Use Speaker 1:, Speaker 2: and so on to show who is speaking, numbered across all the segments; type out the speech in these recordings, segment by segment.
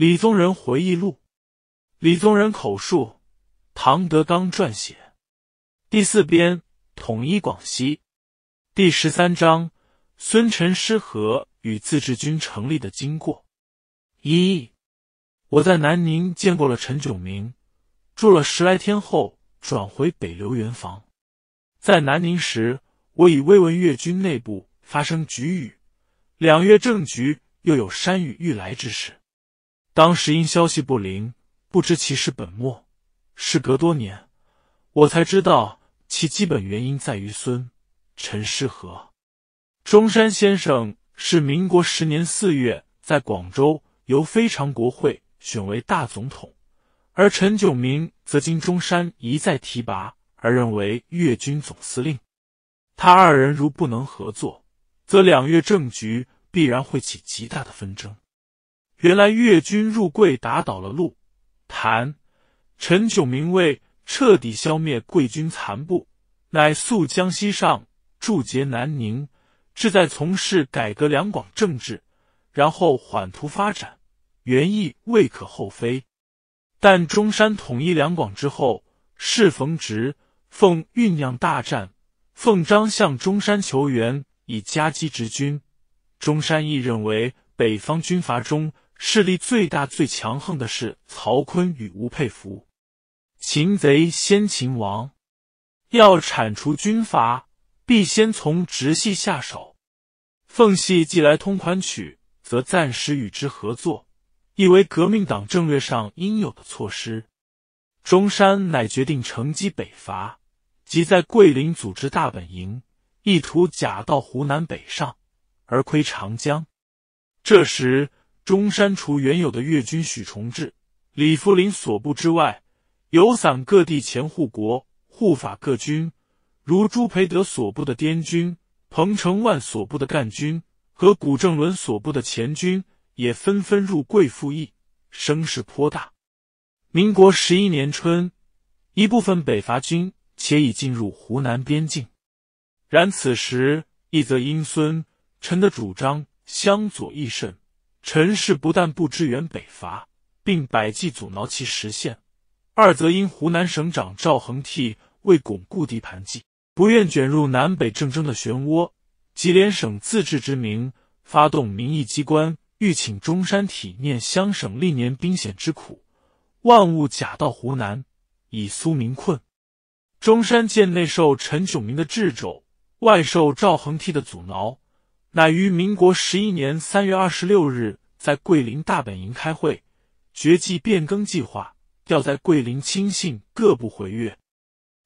Speaker 1: 《李宗仁回忆录》，李宗仁口述，唐德刚撰写。第四编统一广西，第十三章孙陈师和与自治军成立的经过。一，我在南宁见过了陈炯明，住了十来天后，转回北流圆房。在南宁时，我以慰问粤军内部发生局语，两粤政局又有山雨欲来之势。当时因消息不灵，不知其事本末。事隔多年，我才知道其基本原因在于孙、陈世和。中山先生是民国十年四月在广州由非常国会选为大总统，而陈炯明则经中山一再提拔而认为粤军总司令。他二人如不能合作，则两粤政局必然会起极大的纷争。原来越军入桂打倒了陆谭陈炯明为彻底消灭桂军残部，乃溯江西上驻节南宁，志在从事改革两广政治，然后缓图发展，原意未可厚非。但中山统一两广之后，适逢直奉酝酿大战，奉张向中山求援以夹击直军，中山亦认为北方军阀中。势力最大、最强横的是曹锟与吴佩孚。擒贼先擒王，要铲除军阀，必先从直系下手。奉系既来通款曲，则暂时与之合作，亦为革命党政略上应有的措施。中山乃决定乘机北伐，即在桂林组织大本营，意图假到湖南北上，而窥长江。这时。中山除原有的越军许崇智、李福林所部之外，有散各地前护国、护法各军，如朱培德所部的滇军、彭承万所部的赣军和古正伦所部的黔军，也纷纷入桂复役，声势颇大。民国十一年春，一部分北伐军且已进入湖南边境，然此时一则英孙臣的主张相左益甚。陈氏不但不支援北伐，并百计阻挠其实现；二则因湖南省长赵恒惕为巩固地盘计，不愿卷入南北政争的漩涡，即连省自治之名，发动民意机关，欲请中山体念乡省历年兵险之苦，万物假到湖南以苏民困。中山舰内受陈炯明的掣肘，外受赵恒惕的阻挠。乃于民国十一年三月二十六日在桂林大本营开会，决计变更计划，调在桂林亲信各部回阅。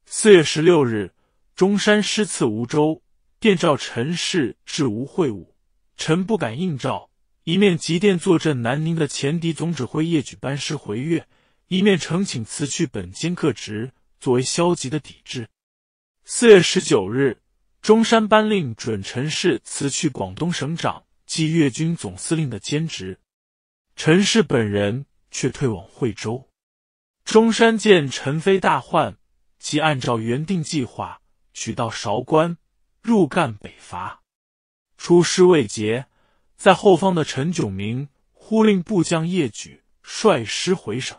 Speaker 1: 四月十六日，中山师次梧州，电召陈氏至吴会晤，臣不敢应召，一面急电坐镇南宁的前敌总指挥叶举班师回阅，一面诚请辞去本兼各职，作为消极的抵制。四月十九日。中山颁令准陈氏辞去广东省长及粤军总司令的兼职，陈氏本人却退往惠州。中山见陈飞大患，即按照原定计划取道韶关，入赣北伐。出师未捷，在后方的陈炯明忽令部将叶举率师回省。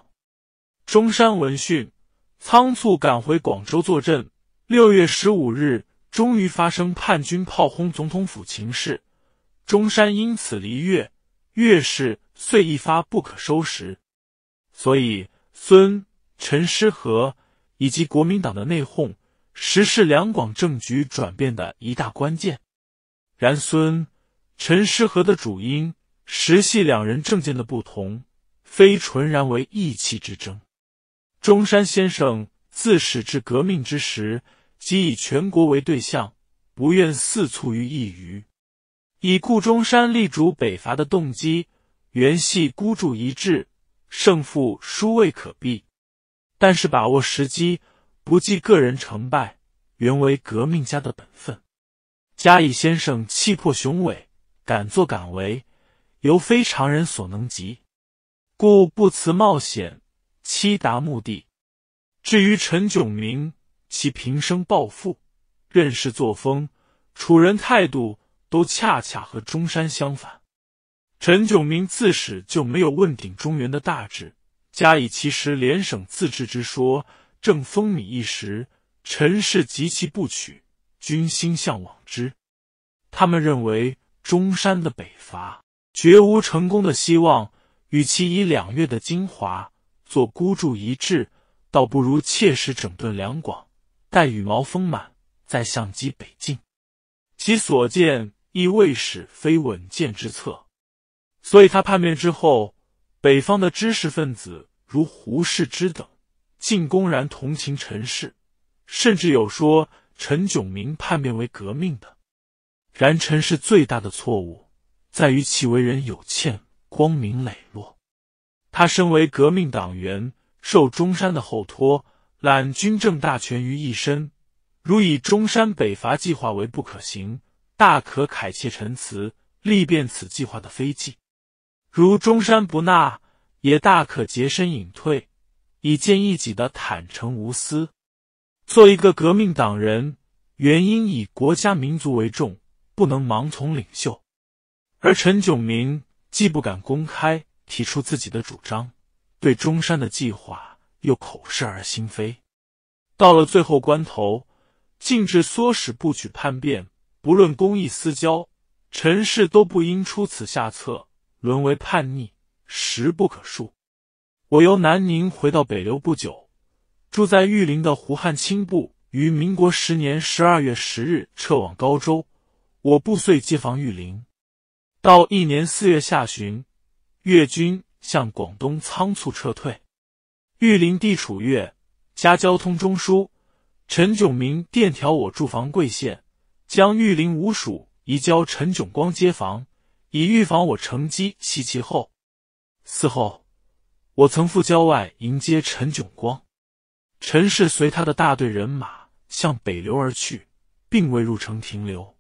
Speaker 1: 中山闻讯，仓促赶回广州坐镇。六月十五日。终于发生叛军炮轰总统府情事，中山因此离越，越是遂一发不可收拾。所以孙陈师和以及国民党的内讧，实是两广政局转变的一大关键。然孙陈师和的主因，实系两人政见的不同，非纯然为义气之争。中山先生自始至革命之时。即以全国为对象，不愿四蹙于一隅。以顾中山力主北伐的动机，原系孤注一掷，胜负殊未可避。但是把握时机，不计个人成败，原为革命家的本分。嘉以先生气魄雄伟，敢作敢为，由非常人所能及，故不辞冒险，期达目的。至于陈炯明，其平生抱负、任事作风、处人态度，都恰恰和中山相反。陈炯明自始就没有问鼎中原的大志，加以其实联省自治之说正风靡一时，陈氏极其不取，军心向往之。他们认为中山的北伐绝无成功的希望，与其以两月的精华做孤注一掷，倒不如切实整顿两广。待羽毛丰满，再相机北进，其所见亦未使非稳健之策。所以他叛变之后，北方的知识分子如胡适之等，竟公然同情陈氏，甚至有说陈炯明叛变为革命的。然陈氏最大的错误，在于其为人有欠光明磊落。他身为革命党员，受中山的厚托。揽军政大权于一身，如以中山北伐计划为不可行，大可慨切陈词，力辩此计划的非计；如中山不纳，也大可洁身隐退，以见一己的坦诚无私。做一个革命党人，原因以国家民族为重，不能盲从领袖。而陈炯明既不敢公开提出自己的主张，对中山的计划。又口是而心非，到了最后关头，禁止唆使不举叛变，不论公义私交，陈氏都不应出此下策，沦为叛逆，实不可恕。我由南宁回到北流不久，住在玉林的胡汉卿部于民国十年十二月十日撤往高州，我部遂接防玉林。到一年四月下旬，越军向广东仓促撤退。玉林地处粤，加交通中枢。陈炯明电调我驻防贵县，将玉林五署移交陈炯光接防，以预防我乘机袭其后。嗣后，我曾赴郊外迎接陈炯光，陈氏随他的大队人马向北流而去，并未入城停留，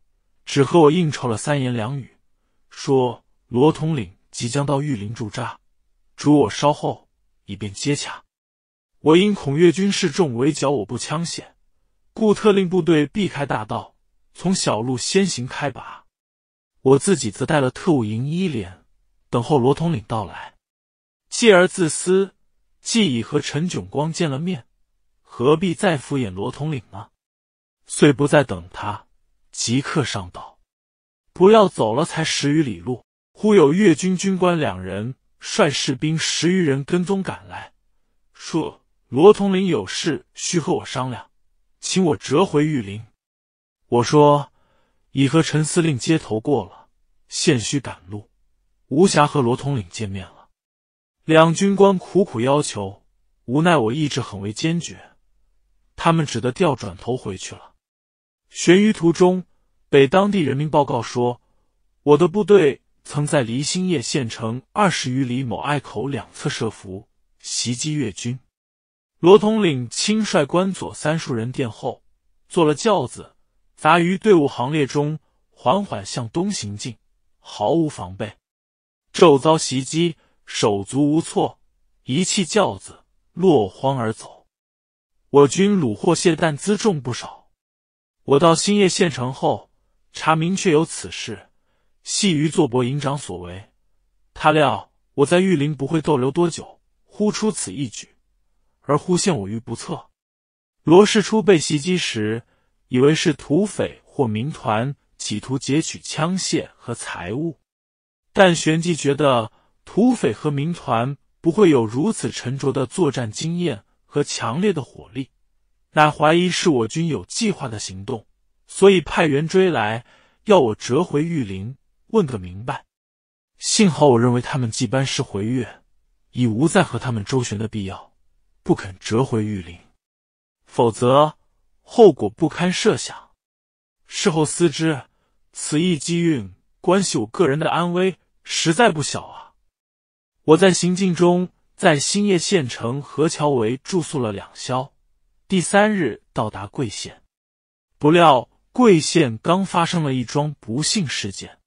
Speaker 1: 只和我应酬了三言两语，说罗统领即将到玉林驻扎，嘱我稍后以便接洽。我因孔越军势众围剿我部枪械，故特令部队避开大道，从小路先行开拔。我自己则带了特务营一连，等候罗统领到来。继而自私，既已和陈炯光见了面，何必再敷衍罗统领呢？遂不再等他，即刻上道。不要走了，才十余里路，忽有越军军官两人率士兵十余人跟踪赶来，说。罗统领有事需和我商量，请我折回玉林。我说已和陈司令接头过了，现需赶路，无暇和罗统领见面了。两军官苦苦要求，无奈我意志很为坚决，他们只得调转头回去了。悬于途中，被当地人民报告说，我的部队曾在离新叶县城二十余里某隘口两侧设伏，袭击越军。罗统领亲率官佐三数人殿后，坐了轿子，杂于队伍行列中，缓缓向东行进，毫无防备，骤遭袭击，手足无措，遗弃轿子，落荒而走。我军虏获卸弹辎重不少，我到新叶县城后，查明确有此事，系于坐伯营长所为。他料我在玉林不会逗留多久，忽出此一举。而忽陷我于不测。罗世初被袭击时，以为是土匪或民团企图劫取枪械和财物，但旋即觉得土匪和民团不会有如此沉着的作战经验和强烈的火力，乃怀疑是我军有计划的行动，所以派员追来，要我折回玉林问个明白。幸好我认为他们既班师回越，已无再和他们周旋的必要。不肯折回玉林，否则后果不堪设想。事后思之，此一机运关系我个人的安危，实在不小啊！我在行进中，在兴业县城河桥围住宿了两宵，第三日到达桂县。不料桂县刚发生了一桩不幸事件。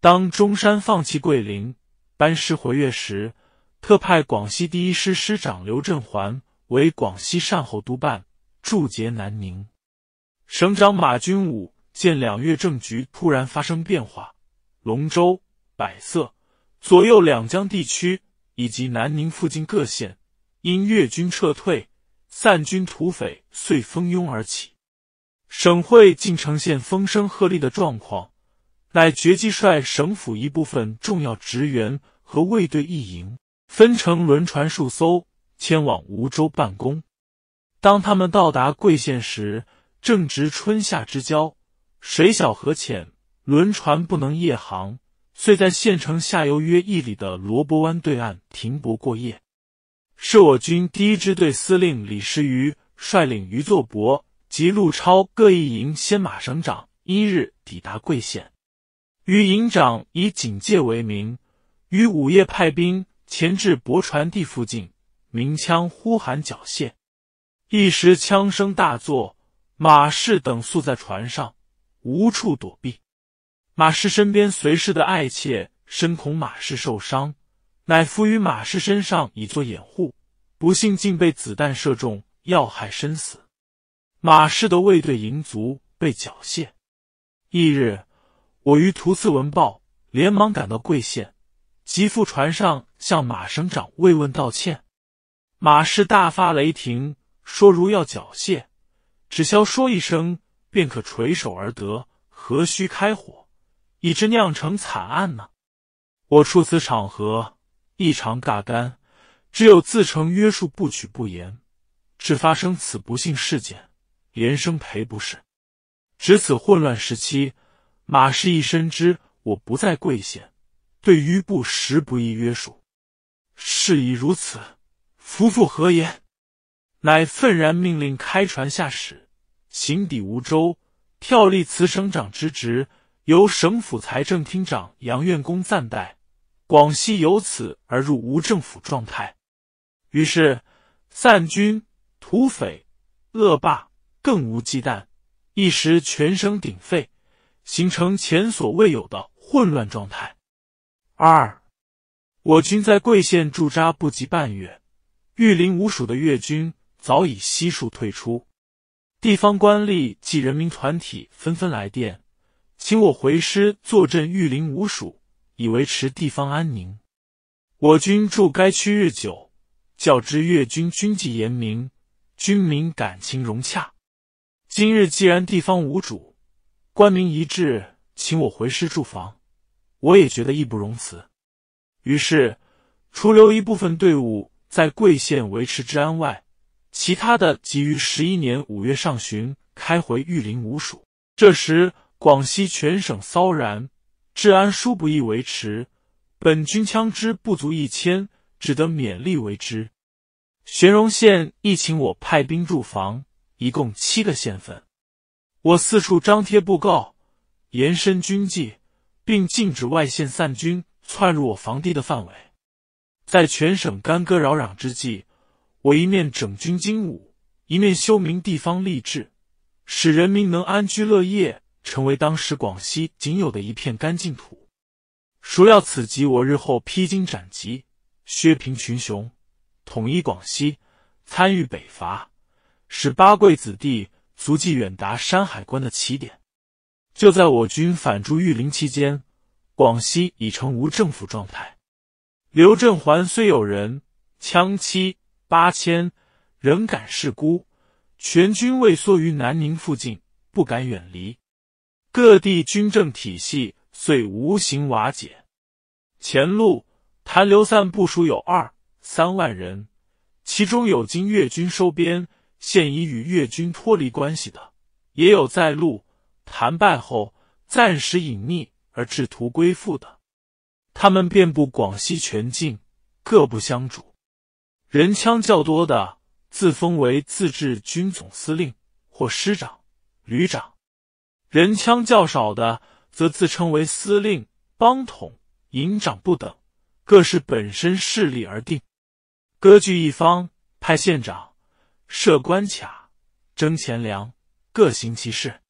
Speaker 1: 当中山放弃桂林，班师回越时。特派广西第一师师长刘振环为广西善后督办，驻节南宁。省长马军武见两月政局突然发生变化，龙州、百色左右两江地区以及南宁附近各县，因粤军撤退，散军土匪遂蜂拥而起，省会竟呈现风声鹤唳的状况，乃决计率省府一部分重要职员和卫队一营。分乘轮船数艘，迁往梧州办公。当他们到达贵县时，正值春夏之交，水小河浅，轮船不能夜航，遂在县城下游约一里的罗卜湾对岸停泊过夜。是我军第一支队司令李时余率领余作伯及陆超各一营先马省长一日抵达贵县，余营长以警戒为名，于午夜派兵。前至泊船地附近，鸣枪呼喊，缴械。一时枪声大作，马氏等宿在船上，无处躲避。马氏身边随侍的爱妾深恐马氏受伤，乃伏于马氏身上以作掩护，不幸竟被子弹射中要害，身死。马氏的卫队营卒被缴械。翌日，我于图次闻报，连忙赶到贵县，即赴船上。向马省长慰问道歉，马氏大发雷霆，说：“如要缴械，只消说一声，便可垂手而得，何须开火，以致酿成惨案呢？”我处此场合，异常尬干，只有自成约束不取不言，只发生此不幸事件，连声赔不是。值此混乱时期，马氏亦深知我不在贵县，对于不实不宜约束。事已如此，夫复何言？乃愤然命令开船下使，行抵梧州，跳立此省长之职，由省府财政厅长杨院公暂代。广西由此而入无政府状态。于是，散军、土匪、恶霸更无忌惮，一时全省鼎沸，形成前所未有的混乱状态。二。我军在桂县驻扎不及半月，御林五署的越军早已悉数退出。地方官吏及人民团体纷纷来电，请我回师坐镇御林五署，以维持地方安宁。我军驻该区日久，较之越军军纪严明，军民感情融洽。今日既然地方无主，官民一致，请我回师驻防，我也觉得义不容辞。于是，除留一部分队伍在桂县维持治安外，其他的急于十一年五月上旬开回玉林五署。这时，广西全省骚然，治安殊不易维持。本军枪支不足一千，只得勉力为之。玄荣县亦请我派兵驻防，一共七个县份。我四处张贴布告，严申军纪，并禁止外县散军。窜入我防地的范围，在全省干戈扰攘之际，我一面整军精武，一面修明地方吏治，使人民能安居乐业，成为当时广西仅有的一片干净土。孰料此即我日后披荆斩棘、削平群雄、统一广西、参与北伐，使八桂子弟足迹远达山海关的起点。就在我军反驻玉林期间。广西已成无政府状态。刘振环虽有人枪七八千，仍敢示孤，全军畏缩于南宁附近，不敢远离。各地军政体系遂无形瓦解。前路谭刘散部署有二三万人，其中有经越军收编，现已与越军脱离关系的，也有在路谭败后暂时隐匿。而制图归附的，他们遍布广西全境，各不相主。人枪较多的，自封为自治军总司令或师长、旅长；人枪较少的，则自称为司令、帮统、营长不等，各是本身势力而定，割据一方，派县长，设关卡，征钱粮，各行其事。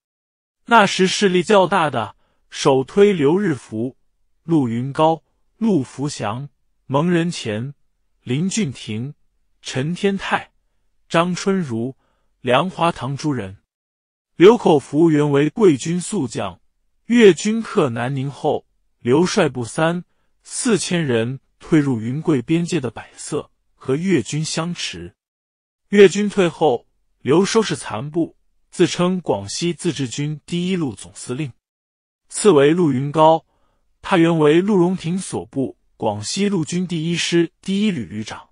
Speaker 1: 那时势力较大的。首推刘日福、陆云高、陆福祥、蒙仁前、林俊廷、陈天泰、张春如、梁华堂诸人。刘口福原为桂军宿将，越军克南宁后，刘率部三四千人退入云贵边界的百色，和越军相持。越军退后，刘收拾残部，自称广西自治军第一路总司令。次为陆云高，他原为陆荣廷所部广西陆军第一师第一旅旅长，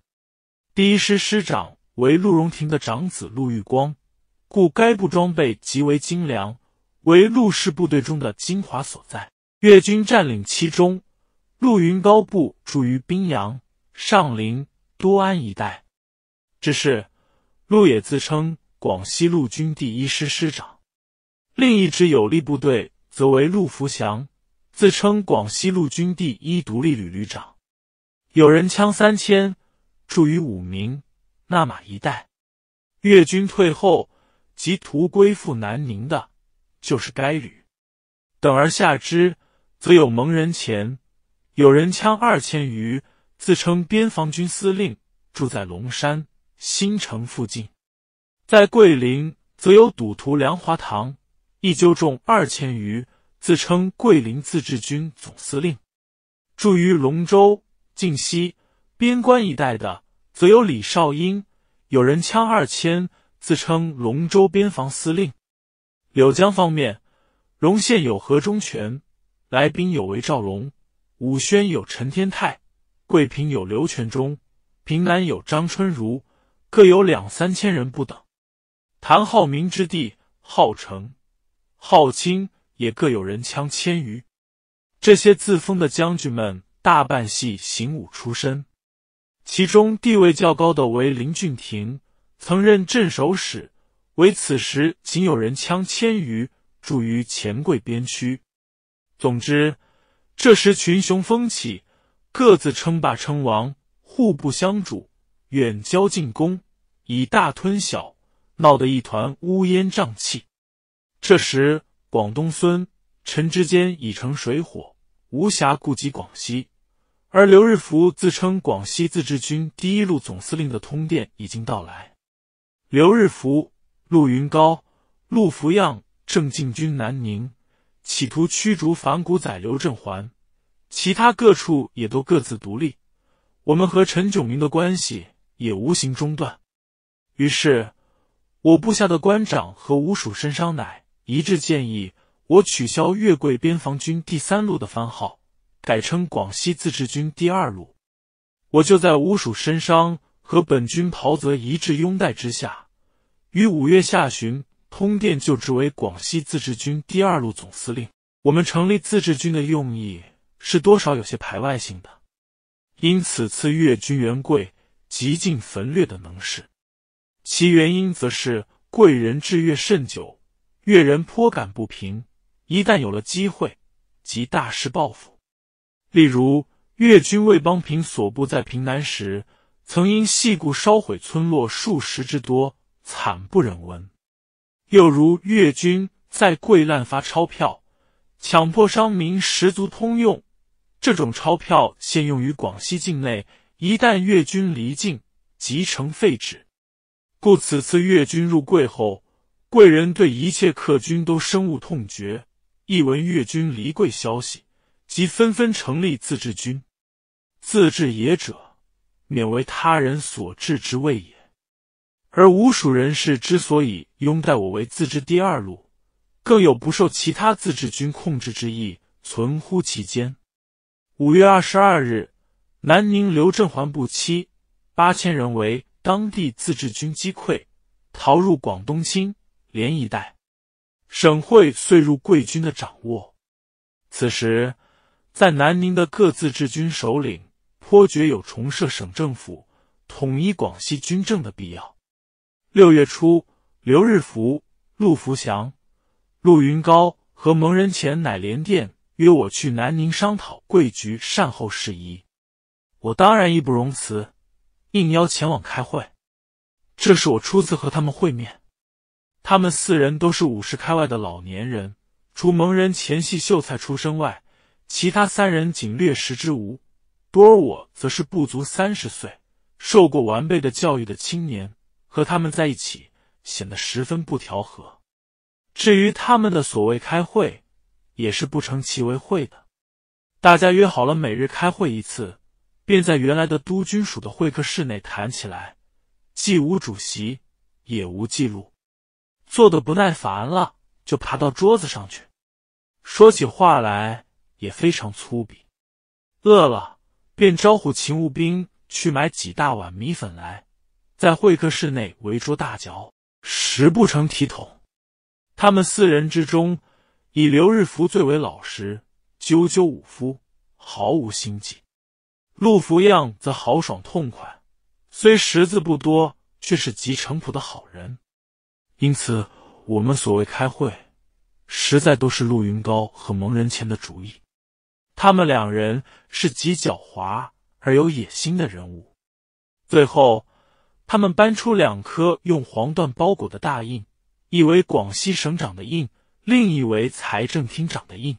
Speaker 1: 第一师师长为陆荣廷的长子陆玉光，故该部装备极为精良，为陆氏部队中的精华所在。越军占领其中，陆云高部驻于宾阳、上林、多安一带，只是陆也自称广西陆军第一师师长。另一支有力部队。则为陆福祥，自称广西陆军第一独立旅旅长，有人枪三千，住于武鸣、那马一带。越军退后，即图归附南宁的，就是该旅。等而下之，则有蒙人前，有人枪二千余，自称边防军司令，住在龙山、新城附近。在桂林，则有赌徒梁华堂。一纠众二千余，自称桂林自治军总司令，驻于龙州、靖西边关一带的，则有李少英，有人枪二千，自称龙州边防司令。柳江方面，容县有何忠权，来宾有韦兆龙，武宣有陈天泰，桂平有刘全忠，平南有张春如，各有两三千人不等。谭浩明之地，浩成。号卿也各有人枪千余，这些自封的将军们大半系行武出身，其中地位较高的为林俊廷，曾任镇守使，为此时仅有人枪千余，驻于黔桂边区。总之，这时群雄风起，各自称霸称王，互不相主，远交近攻，以大吞小，闹得一团乌烟瘴气。这时，广东孙陈之间已成水火，无暇顾及广西。而刘日福自称广西自治军第一路总司令的通电已经到来。刘日福、陆云高、陆福样正进军南宁，企图驱逐反骨仔刘振环。其他各处也都各自独立，我们和陈炯明的关系也无形中断。于是，我部下的官长和五署身商乃。一致建议我取消粤桂边防军第三路的番号，改称广西自治军第二路。我就在乌蜀深伤和本军袍泽一致拥戴之下，于五月下旬通电就职为广西自治军第二路总司令。我们成立自治军的用意是多少有些排外性的，因此次粤军援桂，极尽焚掠的能事，其原因则是贵人治粤甚久。越人颇感不平，一旦有了机会，即大施报复。例如，越军为帮平所部在平南时，曾因细故烧毁村落数十之多，惨不忍闻。又如，越军在桂滥发钞票，强迫商民十足通用。这种钞票现用于广西境内，一旦越军离境，即成废纸。故此次越军入桂后。贵人对一切客军都深恶痛绝，一闻越军离贵消息，即纷纷成立自治军。自治也者，免为他人所治之谓也。而吴蜀人士之所以拥戴我为自治第二路，更有不受其他自治军控制之意存乎其间。五月二十二日，南宁刘正桓部七八千人为当地自治军击溃，逃入广东清。连一带，省会遂入贵军的掌握。此时，在南宁的各自治军首领颇觉有重设省政府、统一广西军政的必要。六月初，刘日福、陆福祥、陆云高和蒙人前乃连电约我去南宁商讨贵局善后事宜。我当然义不容辞，应邀前往开会。这是我初次和他们会面。他们四人都是五十开外的老年人，除蒙人前系秀才出身外，其他三人仅略识之无。多尔我则是不足三十岁、受过完备的教育的青年，和他们在一起显得十分不调和。至于他们的所谓开会，也是不成其为会的。大家约好了每日开会一次，便在原来的督军署的会客室内谈起来，既无主席，也无记录。做的不耐烦了，就爬到桌子上去，说起话来也非常粗鄙。饿了，便招呼勤务兵去买几大碗米粉来，在会客室内围桌大嚼，食不成体统。他们四人之中，以刘日福最为老实，九九武夫，毫无心计。陆福样则豪爽痛快，虽识字不多，却是极诚朴的好人。因此，我们所谓开会，实在都是陆云高和蒙人前的主意。他们两人是极狡猾而有野心的人物。最后，他们搬出两颗用黄缎包裹的大印，一为广西省长的印，另一为财政厅长的印。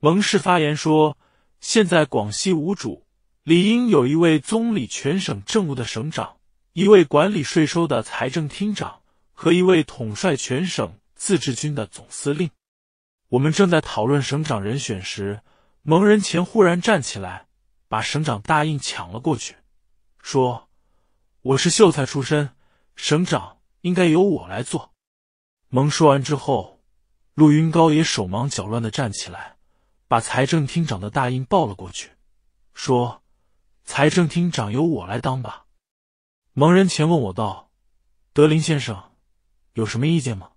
Speaker 1: 蒙氏发言说：“现在广西无主，理应有一位总理全省政务的省长，一位管理税收的财政厅长。”和一位统帅全省自治军的总司令，我们正在讨论省长人选时，蒙仁前忽然站起来，把省长大印抢了过去，说：“我是秀才出身，省长应该由我来做。”蒙说完之后，陆云高也手忙脚乱的站起来，把财政厅长的大印抱了过去，说：“财政厅长由我来当吧。”蒙人前问我道：“德林先生。”有什么意见吗？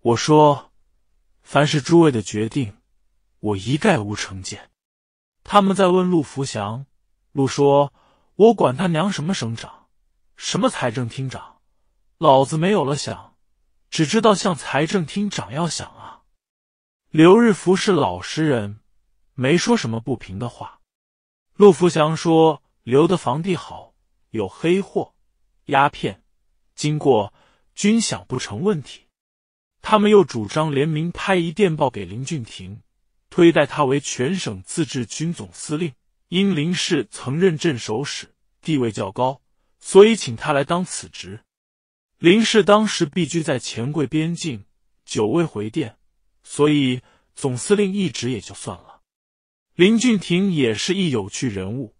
Speaker 1: 我说，凡是诸位的决定，我一概无成见。他们在问陆福祥，陆说：“我管他娘什么省长，什么财政厅长，老子没有了想，只知道向财政厅长要想啊。”刘日福是老实人，没说什么不平的话。陆福祥说：“留的房地好，有黑货，鸦片，经过。”军饷不成问题，他们又主张联名拍一电报给林俊廷，推戴他为全省自治军总司令。因林氏曾任镇守使，地位较高，所以请他来当此职。林氏当时避居在黔桂边境，久未回电，所以总司令一职也就算了。林俊廷也是一有趣人物，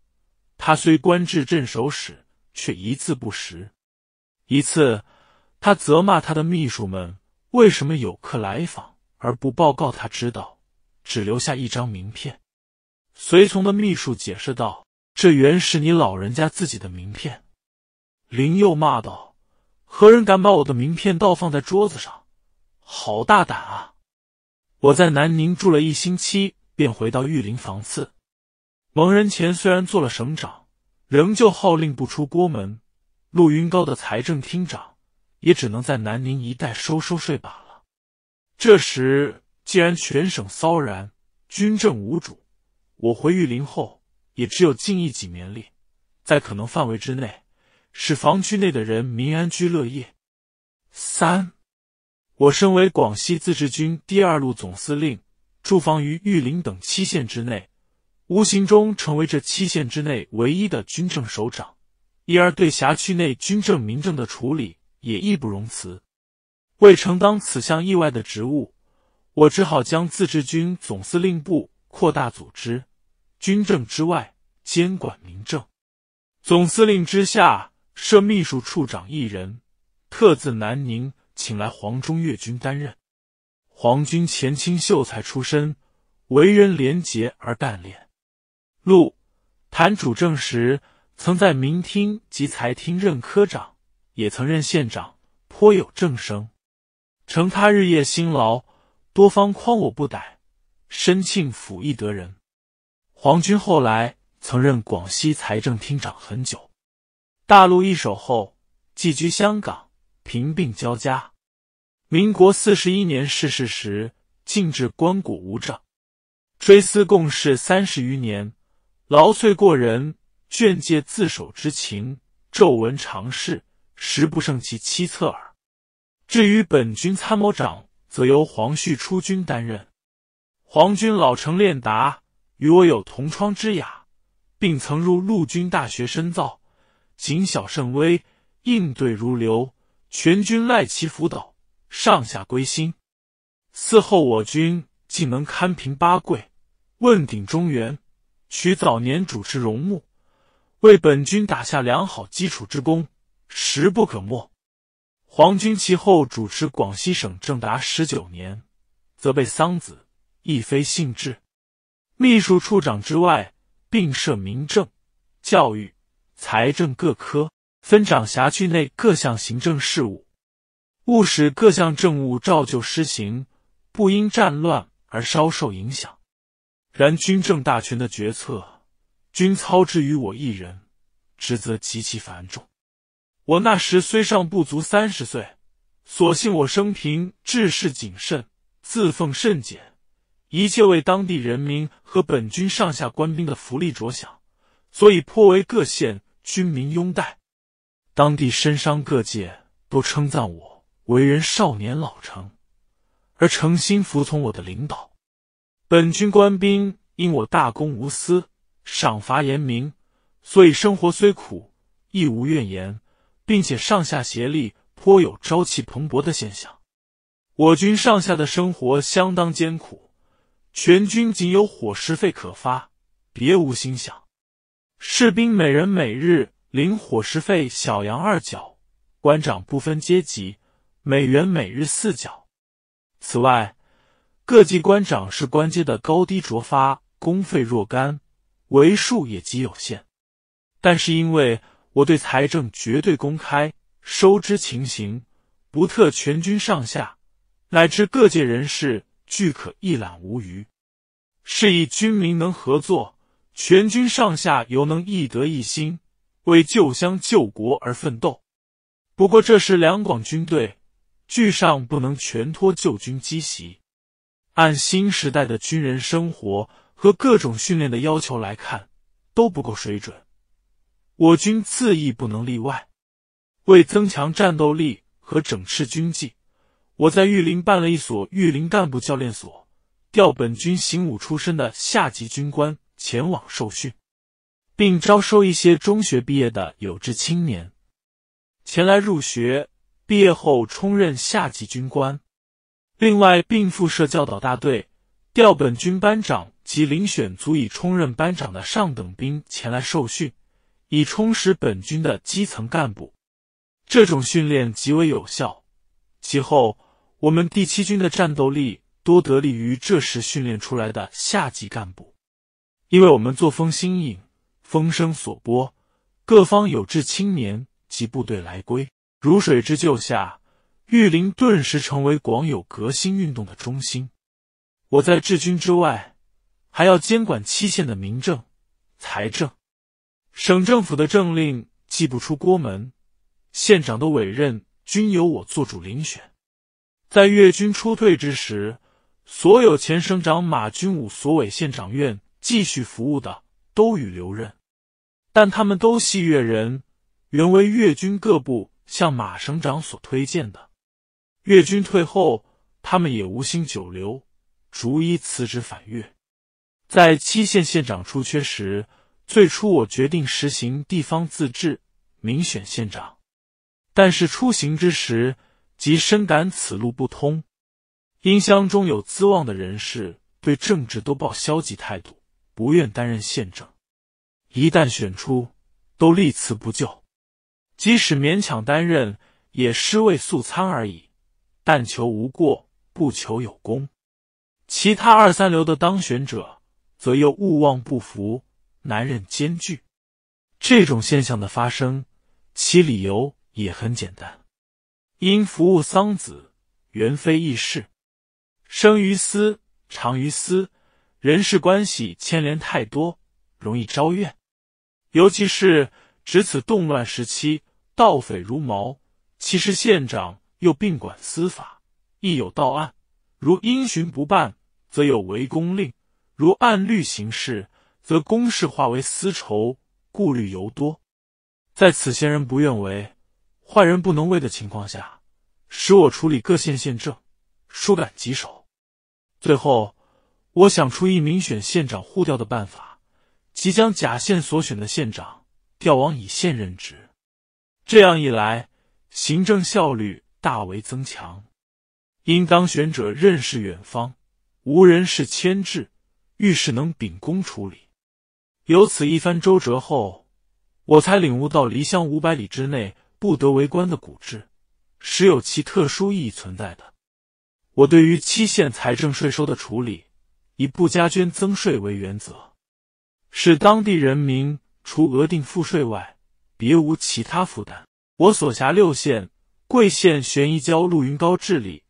Speaker 1: 他虽官至镇守使，却一字不识。一次。他责骂他的秘书们：“为什么有客来访而不报告？他知道，只留下一张名片。”随从的秘书解释道：“这原是你老人家自己的名片。”林又骂道：“何人敢把我的名片倒放在桌子上？好大胆啊！”我在南宁住了一星期，便回到玉林房次。蒙人前虽然做了省长，仍旧号令不出郭门。陆云高的财政厅长。也只能在南宁一带收收税罢了。这时，既然全省骚然，军政无主，我回玉林后，也只有尽一己绵力，在可能范围之内，使防区内的人民安居乐业。三，我身为广西自治军第二路总司令，驻防于玉林等七县之内，无形中成为这七县之内唯一的军政首长，因而对辖区内军政民政的处理。也义不容辞，为承担此项意外的职务，我只好将自治军总司令部扩大组织，军政之外监管民政。总司令之下设秘书处长一人，特自南宁请来黄忠越军担任。黄军前清秀才出身，为人廉洁而干练。陆谈主政时，曾在民厅及财厅任科长。也曾任县长，颇有政声。承他日夜辛劳，多方诓我不逮，深庆府亦得人。黄军后来曾任广西财政厅长很久，大陆易手后寄居香港，贫病交加。民国四十一年逝世时，进至棺椁无障。追思共事三十余年，劳瘁过人，眷借自守之情，皱纹长逝。实不胜其七策耳。至于本军参谋长，则由黄旭初军担任。黄军老成练达，与我有同窗之雅，并曾入陆军大学深造，谨小慎微，应对如流。全军赖其辅导，上下归心。嗣后我军竟能堪平八桂，问鼎中原，取早年主持荣木，为本军打下良好基础之功。实不可没。黄军其后主持广西省政达十九年，则被桑梓亦非幸至。秘书处长之外，并设民政、教育、财政各科，分掌辖区内各项行政事务，务使各项政务照旧施行，不因战乱而稍受影响。然军政大权的决策，均操之于我一人，职责极其繁重。我那时虽尚不足三十岁，所幸我生平治士谨慎，自奉甚俭，一切为当地人民和本军上下官兵的福利着想，所以颇为各县军民拥戴。当地绅商各界都称赞我为人少年老成，而诚心服从我的领导。本军官兵因我大公无私，赏罚严明，所以生活虽苦，亦无怨言。并且上下协力，颇有朝气蓬勃的现象。我军上下的生活相当艰苦，全军仅有伙食费可发，别无心想。士兵每人每日领伙食费小洋二角，官长不分阶级，每人每日四角。此外，各级官长是官阶的高低着发公费若干，为数也极有限。但是因为我对财政绝对公开收支情形，不特全军上下，乃至各界人士俱可一览无余，是以军民能合作，全军上下犹能一德一心，为救乡救国而奋斗。不过这时两广军队俱尚不能全托旧军积习。按新时代的军人生活和各种训练的要求来看，都不够水准。我军自亦不能例外。为增强战斗力和整饬军纪，我在玉林办了一所玉林干部教练所，调本军行伍出身的下级军官前往受训，并招收一些中学毕业的有志青年前来入学。毕业后充任下级军官。另外，并附设教导大队，调本军班长及遴选足以充任班长的上等兵前来受训。以充实本军的基层干部，这种训练极为有效。其后，我们第七军的战斗力多得力于这时训练出来的下级干部。因为我们作风新颖，风声所播，各方有志青年及部队来归，如水之就下。玉林顿时成为广有革新运动的中心。我在治军之外，还要监管七县的民政、财政。省政府的政令既不出郭门，县长的委任均由我做主遴选。在越军出退之时，所有前省长马军武所委县长院继续服务的都与留任，但他们都系越人，原为越军各部向马省长所推荐的。越军退后，他们也无心久留，逐一辞职返越。在七县县长出缺时，最初我决定实行地方自治，民选县长，但是出行之时即深感此路不通。因乡中有资望的人士对政治都抱消极态度，不愿担任县政，一旦选出都立辞不就，即使勉强担任也尸位素餐而已，但求无过，不求有功。其他二三流的当选者，则又勿忘不服。男人艰巨，这种现象的发生，其理由也很简单，因服务桑梓，原非易事，生于私，长于私，人事关系牵连太多，容易招怨。尤其是值此动乱时期，盗匪如毛，其实县长又并管司法，亦有盗案，如因循不办，则有围攻令；如按律行事。则公事化为私仇，顾虑尤多。在此贤人不愿为、坏人不能为的情况下，使我处理各县县政，疏感棘手。最后，我想出一名选县长互调的办法，即将甲县所选的县长调往乙县任职。这样一来，行政效率大为增强。因当选者认识远方，无人事牵制，遇事能秉公处理。由此一番周折后，我才领悟到离乡五百里之内不得为官的古制，实有其特殊意义存在的。我对于七县财政税收的处理，以不加捐增税为原则，使当地人民除额定赋税外，别无其他负担。我所辖六县，贵县悬移交陆云高治理，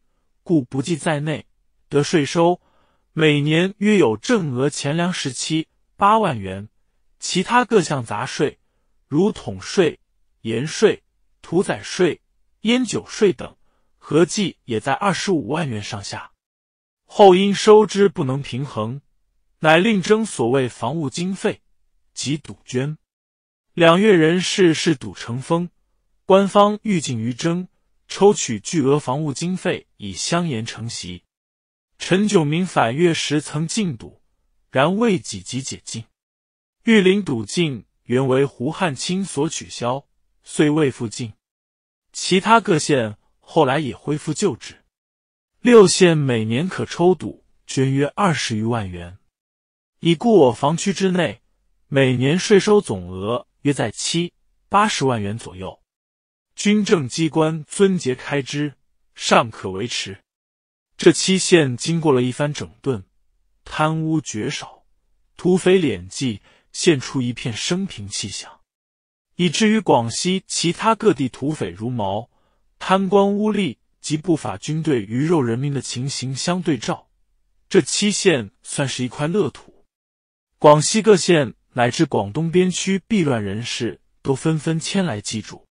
Speaker 1: 故不计在内。得税收每年约有正额钱粮十七八万元。其他各项杂税，如统税、盐税、屠宰税、烟酒税等，合计也在二十五万元上下。后因收支不能平衡，乃另征所谓防务经费及赌捐。两月人事是赌成风，官方欲尽于征，抽取巨额防务经费以相延承袭。陈炯明反越时曾禁赌，然未几即解禁。玉林赌禁原为胡汉卿所取消，遂未复禁，其他各县后来也恢复旧制。六县每年可抽赌捐约二十余万元，已故我防区之内，每年税收总额约在七八十万元左右。军政机关尊节开支尚可维持。这七县经过了一番整顿，贪污绝少，土匪敛迹。现出一片升平气象，以至于广西其他各地土匪如毛、贪官污吏及不法军队鱼肉人民的情形相对照，这七县算是一块乐土。广西各县乃至广东边区避乱人士都纷纷迁来居住。